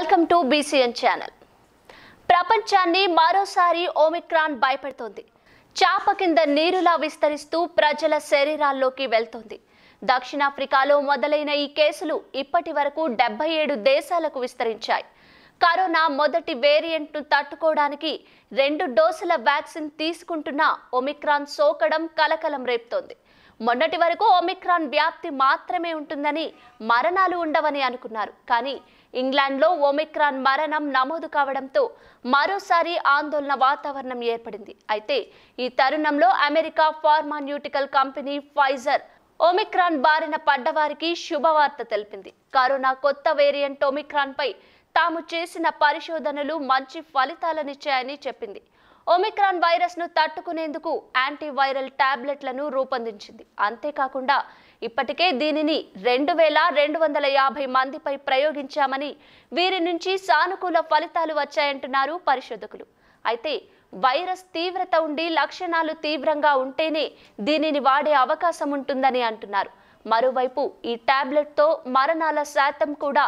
welcome to BCN channel ప్రపంచాన్ని మరోసారి Omicron భయపెడుతోంది చాప కింద నీరులా విస్తరిస్తూ ప్రజల శరీరాల్లోకి వెళ్తోంది దక్షిణాఫ్రికాలో మొదలైన ఈ కేసులు ఇప్పటి వరకు డెబ్బై ఏడు దేశాలకు విస్తరించాయి కరోనా మొదటి వేరియంట్ను తట్టుకోవడానికి రెండు డోసుల వ్యాక్సిన్ తీసుకుంటున్న ఒమిక్రాన్ సోకడం కలకలం రేపుతోంది మొన్నటి వరకు ఒమిక్రాన్ వ్యాప్తి మాత్రమే ఉంటుందని మరణాలు ఉండవని అనుకున్నారు కానీ ఇంగ్లాండ్లో ఒమిక్రాన్ మరణం నమోదు కావడంతో మరోసారి ఆందోళన వాతావరణం ఏర్పడింది అయితే ఈ తరుణంలో America pharmaceutical company Pfizer Omicron బారిన పడ్డవారికి శుభవార్త తెలిపింది కరోనా కొత్త వేరియంట్ ఒమిక్రాన్పై తాము చేసిన పరిశోధనలు మంచి ఫలితాలనిచ్చాయని చెప్పింది ఒమిక్రాన్ వైరస్ను తట్టుకునేందుకు యాంటీవైరల్ టాబ్లెట్లను రూపొందించింది అంతేకాకుండా ఇప్పటికే దీనిని రెండు వేల రెండు వందల యాభై మందిపై ప్రయోగించామని వీరి నుంచి సానుకూల ఫలితాలు వచ్చాయంటున్నారు పరిశోధకులు అయితే వైరస్ తీవ్రత ఉండి లక్షణాలు తీవ్రంగా ఉంటేనే దీనిని వాడే అవకాశం ఉంటుందని అంటున్నారు మరోవైపు ఈ ట్యాబ్లెట్తో మరణాల శాతం కూడా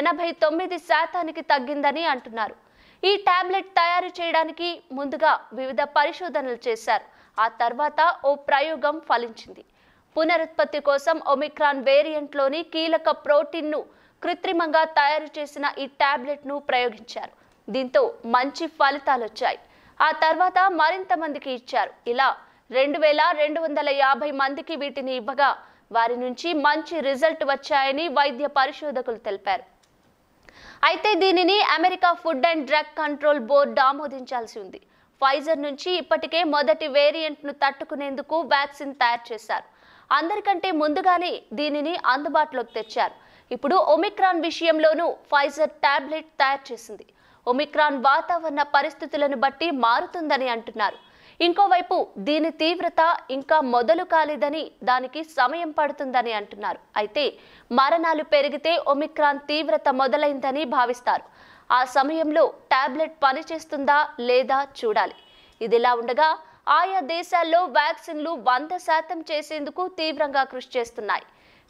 ఎనభై తొమ్మిది శాతానికి తగ్గిందని అంటున్నారు ఈ టాబ్లెట్ తయారు చేయడానికి ముందుగా వివిధ పరిశోధనలు చేశారు ఆ తర్వాత ఓ ప్రయోగం ఫలించింది పునరుత్పత్తి కోసం ఒమిక్రాన్ వేరియంట్లోని కీలక ప్రోటీన్ను కృత్రిమంగా తయారు చేసిన ఈ ట్యాబ్లెట్ను ప్రయోగించారు దీంతో మంచి ఫలితాలు వచ్చాయి ఆ తర్వాత మరింత మందికి ఇచ్చారు ఇలా రెండు వేల రెండు వందల యాభై మందికి వీటిని ఇవ్వగా వారి నుంచి మంచి రిజల్ట్ వచ్చాయని వైద్య పరిశోధకులు తెలిపారు అయితే దీనిని America food and drug control board ఆమోదించాల్సి ఉంది ఫైజర్ నుంచి ఇప్పటికే మొదటి వేరియంట్ను తట్టుకునేందుకు వ్యాక్సిన్ తయారు చేశారు అందరికంటే ముందుగానే దీనిని అందుబాటులోకి తెచ్చారు ఇప్పుడు ఒమిక్రాన్ విషయంలోనూ ఫైజర్ టాబ్లెట్ తయారు చేసింది ఒమిక్రాన్ వాతావరణ పరిస్థితులను బట్టి మారుతుందని అంటున్నారు ఇంకోవైపు దీని తీవ్రత ఇంకా మొదలు కాలేదని దానికి సమయం పడుతుందని అంటున్నారు అయితే మరణాలు పెరిగితే ఒమిక్రాన్ తీవ్రత మొదలైందని భావిస్తారు ఆ సమయంలో టాబ్లెట్ పనిచేస్తుందా లేదా చూడాలి ఇదిలా ఉండగా ఆయా దేశాల్లో వ్యాక్సిన్లు వంద శాతం చేసేందుకు తీవ్రంగా కృషి చేస్తున్నాయి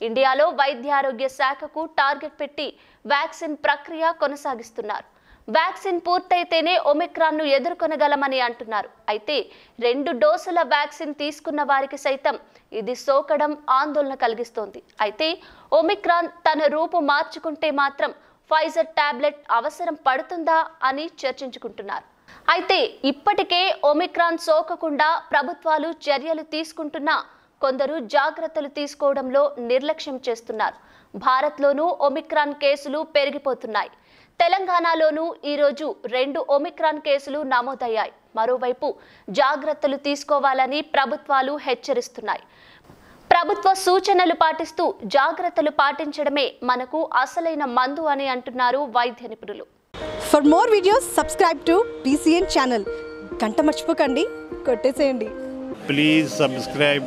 ఇండియాలో వైద్య ఆరోగ్య శాఖకు టార్గెట్ పెట్టి వ్యాక్సిన్ ప్రక్రియ కొనసాగిస్తున్నారు వ్యాక్సిన్ పూర్తయితేనే ఒమిక్రాన్ను ఎదుర్కొనగలమని అంటున్నారు అయితే రెండు డోసుల వ్యాక్సిన్ తీసుకున్న వారికి సైతం ఇది సోకడం ఆందోళన కలిగిస్తోంది అయితే ఒమిక్రాన్ తన రూపు మార్చుకుంటే మాత్రం ఫైజర్ టాబ్లెట్ అవసరం పడుతుందా అని చర్చించుకుంటున్నారు అయితే ఇప్పటికే ఒమిక్రాన్ సోకకుండా ప్రభుత్వాలు చర్యలు తీసుకుంటున్నా కొందరు జాగ్రత్తలు తీసుకోవడంలో నిర్లక్ష్యం చేస్తున్నారు భారత్లోనూ ఒమిక్రాన్ కేసులు పెరిగిపోతున్నాయి తెలంగాణలోనూ ఈరోజు రెండు ఒమిక్రాన్ కేసులు నమోదయ్యాయి మరోవైపు జాగ్రత్తలు తీసుకోవాలని ప్రభుత్వాలు హెచ్చరిస్తున్నాయి ప్రభుత్వ సూచనలు పాటిస్తూ జాగ్రత్తలు పాటించడమే మనకు అసలైన మందు అని అంటున్నారు వైద్య నిపుణులు for more videos subscribe to TCN channel గంట మర్చిపోకండి కొట్టేసేయండి ప్లీజ్ సబ్స్క్రైబ్